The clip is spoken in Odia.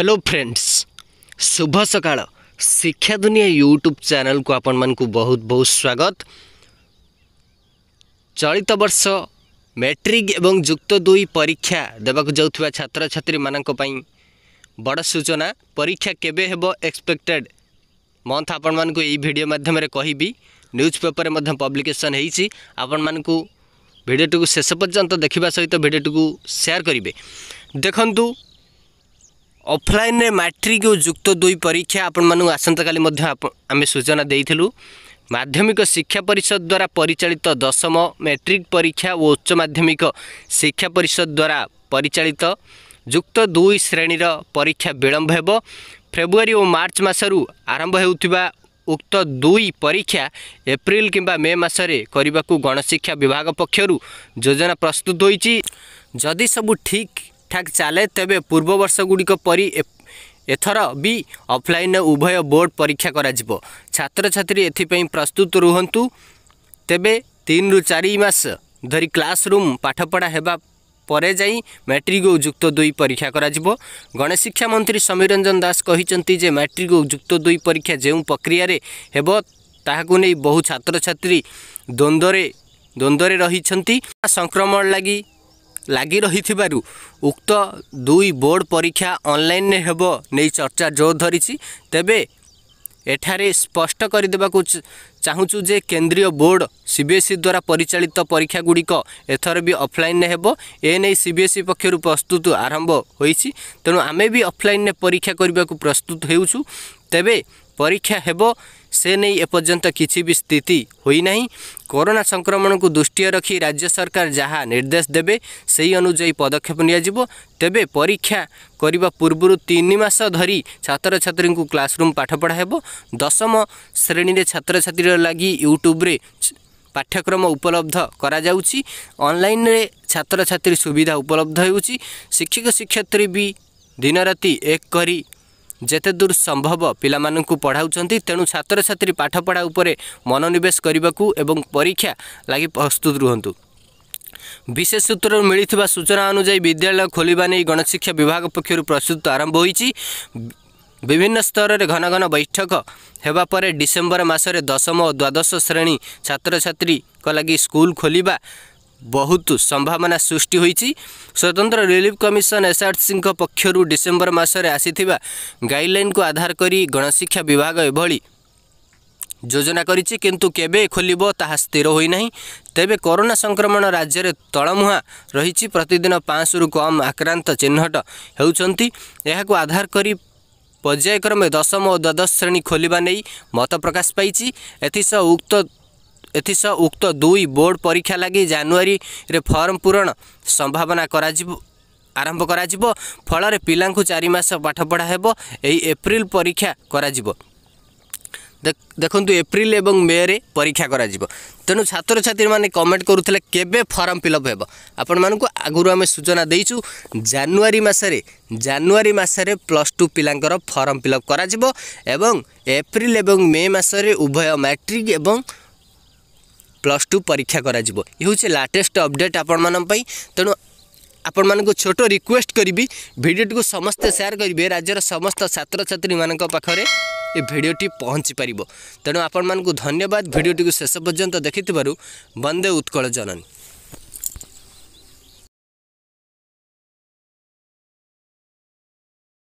हेलो फ्रेंड्स शुभ सकाळ शिक्षा दुनिया यूट्यूब चैनल को आपण मानक बहुत बहुत स्वागत चलित वर्ष मैट्रिक एवं युक्त दुई परीक्षा देवाक जाऊଥିବା छात्रछात्री ମାନଙ୍କ ପାଇଁ ବଡ଼ ସୂଚନା ପରୀକ୍ଷା କେବେ ହେବ ଏକ୍ସପେକ୍ଟେଡ୍ ମନ୍ଥ ଆପଣମାନଙ୍କୁ ଏଇ ଭିଡ଼ିଓ ମାଧ୍ୟମରେ କହିବି ନ୍ୟୁଜ୍ ପେପରରେ ମଧ୍ୟ ପବ୍ଲିକେସନ୍ ହେଇଛି ଆପଣମାନଙ୍କୁ ଭିଡ଼ିଓଟିକୁ ଶେଷ ପର୍ଯ୍ୟନ୍ତ ଦେଖିବା ସହିତ ଭିଡ଼ିଓଟିକୁ ସେୟାର କରିବେ ଦେଖନ୍ତୁ अफलाइन अफलैन मैट्रिक औ जुक्त दुई परीक्षा आपू सूचना सूचनादु माध्यमिक शिक्षा परिषद द्वारा परिचालित दशम मैट्रिक परीक्षा ओ माध्यमिक शिक्षा परिषद द्वारा परिचालित जुक्त दुई श्रेणीर परीक्षा विलंब र परीक्षा विलम्ब मार्च फेब्ररी आरंभ मासहरू उक्त दुई परीक्षा एप्रिल कम्बा मे मासे गणशिक्षा विभाग पक्षहरू योजना प्रस्तुत हुन्छ जति सबै ठिक ठाक चाले ते पूर्व वर्ष गुडिक परि एथर वि अफलाइन उभय बोर्ड परीक्षा छात्र गरोप प्रस्तुत रुहन् तब तिन चार मास धरि क्लास रुम पाठपढाइ माट्रिक औ जुक्त दुई परीक्षा गणशिक्षा मंत्री समीर रंजन दास कि म्याट्रिक जुक्त दुई परीक्षा जौँ प्रक्रिय हो बहु छात्र छछत्री द्वन्दै संक्रमण रहे ଲାଗି ରହିଥିବାରୁ ଉକ୍ତ ଦୁଇ ବୋର୍ଡ଼ ପରୀକ୍ଷା ଅନ୍ଲାଇନ୍ରେ ହେବ ନେଇ ଚର୍ଚ୍ଚା ଜୋର ଧରିଛି ତେବେ ଏଠାରେ ସ୍ପଷ୍ଟ କରିଦେବାକୁ ଚାହୁଁଛୁ ଯେ କେନ୍ଦ୍ରୀୟ board C B S E ଦ୍ୱାରା ପରିଚାଳିତ ପରୀକ୍ଷାଗୁଡ଼ିକ ଏଥର ବି ଅଫ୍ଲାଇନ୍ରେ ହେବ ଏ ନେଇ ସି ବି ଏସ୍ ସି ପକ୍ଷରୁ ପ୍ରସ୍ତୁତ ଆରମ୍ଭ ହୋଇଛି ତେଣୁ ଆମେ ବି ଅଫ୍ଲାଇନ୍ରେ ପରୀକ୍ଷା କରିବାକୁ ପ୍ରସ୍ତୁତ ହେଉଛୁ ତେବେ ପରୀକ୍ଷା ହେବ ସେ ନେଇ ଏପର୍ଯ୍ୟନ୍ତ କିଛି ବି ସ୍ଥିତି ହୋଇନାହିଁ କରୋନା ସଂକ୍ରମଣକୁ ଦୃଷ୍ଟିରେ ରଖି ରାଜ୍ୟ ସରକାର ଯାହା ନିର୍ଦ୍ଦେଶ ଦେବେ ସେହି ଅନୁଯାୟୀ ପଦକ୍ଷେପ ନିଆଯିବ ତେବେ ପରୀକ୍ଷା କରିବା ପୂର୍ବରୁ ତିନି ମାସ ଧରି ଛାତ୍ରଛାତ୍ରୀଙ୍କୁ କ୍ଲାସରୁମ୍ ପାଠପଢ଼ା ହେବ ଦଶମ ଶ୍ରେଣୀରେ ଛାତ୍ରଛାତ୍ରୀର ଲାଗି ୟୁଟ୍ୟୁବରେ ପାଠ୍ୟକ୍ରମ ଉପଲବ୍ଧ କରାଯାଉଛି ଅନଲାଇନ୍ରେ ଛାତ୍ରଛାତ୍ରୀ ସୁବିଧା ଉପଲବ୍ଧ ହେଉଛି ଶିକ୍ଷକ ଶିକ୍ଷୟତ୍ରୀ ବି ଦିନରାତି ଏକ କରି ଯେତେଦୂର ସମ୍ଭବ ପିଲାମାନଙ୍କୁ ପଢ଼ାଉଛନ୍ତି ତେଣୁ ଛାତ୍ରଛାତ୍ରୀ ପାଠପଢ଼ା ଉପରେ ମନୋନିବେଶ କରିବାକୁ ଏବଂ ପରୀକ୍ଷା ଲାଗି ପ୍ରସ୍ତୁତ ରୁହନ୍ତୁ ବିଶେଷ ସୂତ୍ରରୁ ମିଳିଥିବା ସୂଚନା ଅନୁଯାୟୀ ବିଦ୍ୟାଳୟ ଖୋଲିବା ନେଇ ଗଣଶିକ୍ଷା ବିଭାଗ ପକ୍ଷରୁ ପ୍ରସ୍ତୁତ ଆରମ୍ଭ ହୋଇଛି ବିଭିନ୍ନ ସ୍ତରରେ ଘନ ଘନ ବୈଠକ ହେବା ପରେ ଡିସେମ୍ବର ମାସରେ ଦଶମ ଓ ଦ୍ୱାଦଶ ଶ୍ରେଣୀ ଛାତ୍ରଛାତ୍ରୀଙ୍କ ଲାଗି ସ୍କୁଲ ଖୋଲିବା ବହୁତ ସମ୍ଭାବନା ସୃଷ୍ଟି ହୋଇଛି ସ୍ୱତନ୍ତ୍ର ରିଲିଫ୍ କମିଶନ ଏସ୍ଆର୍ସିଙ୍କ ପକ୍ଷରୁ ଡିସେମ୍ବର ମାସରେ ଆସିଥିବା ଗାଇଡ଼ଲାଇନ୍କୁ ଆଧାର କରି ଗଣଶିକ୍ଷା ବିଭାଗ ଏଭଳି ଯୋଜନା କରିଛି କିନ୍ତୁ କେବେ ଖୋଲିବ ତାହା ସ୍ଥିର ହୋଇନାହିଁ ତେବେ କରୋନା ସଂକ୍ରମଣ ରାଜ୍ୟରେ ତଳମୁହାଁ ରହିଛି ପ୍ରତିଦିନ ପାଞ୍ଚଶହରୁ କମ୍ ଆକ୍ରାନ୍ତ ଚିହ୍ନଟ ହେଉଛନ୍ତି ଏହାକୁ ଆଧାର କରି ପର୍ଯ୍ୟାୟକ୍ରମେ ଦଶମ ଓ ଦ୍ୱାଦଶ ଶ୍ରେଣୀ ଖୋଲିବା ନେଇ ମତ ପ୍ରକାଶ ପାଇଛି ଏଥିସହ ଉକ୍ତ ଏଥିସହ ଉକ୍ତ ଦୁଇ ବୋର୍ଡ଼ ପରୀକ୍ଷା ଲାଗି ଜାନୁଆରୀରେ ଫର୍ମ ପୂରଣ ସମ୍ଭାବନା କରାଯିବ ଆରମ୍ଭ କରାଯିବ ଫଳରେ ପିଲାଙ୍କୁ ଚାରି ମାସ ପାଠପଢ଼ା ହେବ ଏହି ଏପ୍ରିଲ ପରୀକ୍ଷା କରାଯିବ ଦେଖନ୍ତୁ ଏପ୍ରିଲ ଏବଂ ମେରେ ପରୀକ୍ଷା କରାଯିବ ତେଣୁ ଛାତ୍ରଛାତ୍ରୀମାନେ କମେଣ୍ଟ କରୁଥିଲେ କେବେ ଫର୍ମ ଫିଲଅପ୍ ହେବ ଆପଣମାନଙ୍କୁ ଆଗରୁ ଆମେ ସୂଚନା ଦେଇଛୁ ଜାନୁଆରୀ ମାସରେ ଜାନୁଆରୀ ମାସରେ ପ୍ଲସ୍ ଟୁ ପିଲାଙ୍କର ଫର୍ମ ଫିଲଅପ୍ କରାଯିବ ଏବଂ ଏପ୍ରିଲ ଏବଂ ମେ ମାସରେ ଉଭୟ ମାଟ୍ରିକ୍ ଏବଂ ପ୍ଲସ୍ ଟୁ ପରୀକ୍ଷା କରାଯିବ ଏ ହେଉଛି ଲାଟେଷ୍ଟ ଅପଡ଼େଟ୍ ଆପଣମାନଙ୍କ ପାଇଁ ତେଣୁ ଆପଣମାନଙ୍କୁ ଛୋଟ ରିକ୍ୱେଷ୍ଟ କରିବି ଭିଡ଼ିଓଟିକୁ ସମସ୍ତେ ସେୟାର କରିବେ ରାଜ୍ୟର ସମସ୍ତ ଛାତ୍ରଛାତ୍ରୀମାନଙ୍କ ପାଖରେ ଏ ଭିଡ଼ିଓଟି ପହଞ୍ଚିପାରିବ ତେଣୁ ଆପଣମାନଙ୍କୁ ଧନ୍ୟବାଦ ଭିଡ଼ିଓଟିକୁ ଶେଷ ପର୍ଯ୍ୟନ୍ତ ଦେଖିଥିବାରୁ ବନ୍ଦେ ଉତ୍କଳ ଜନନୀ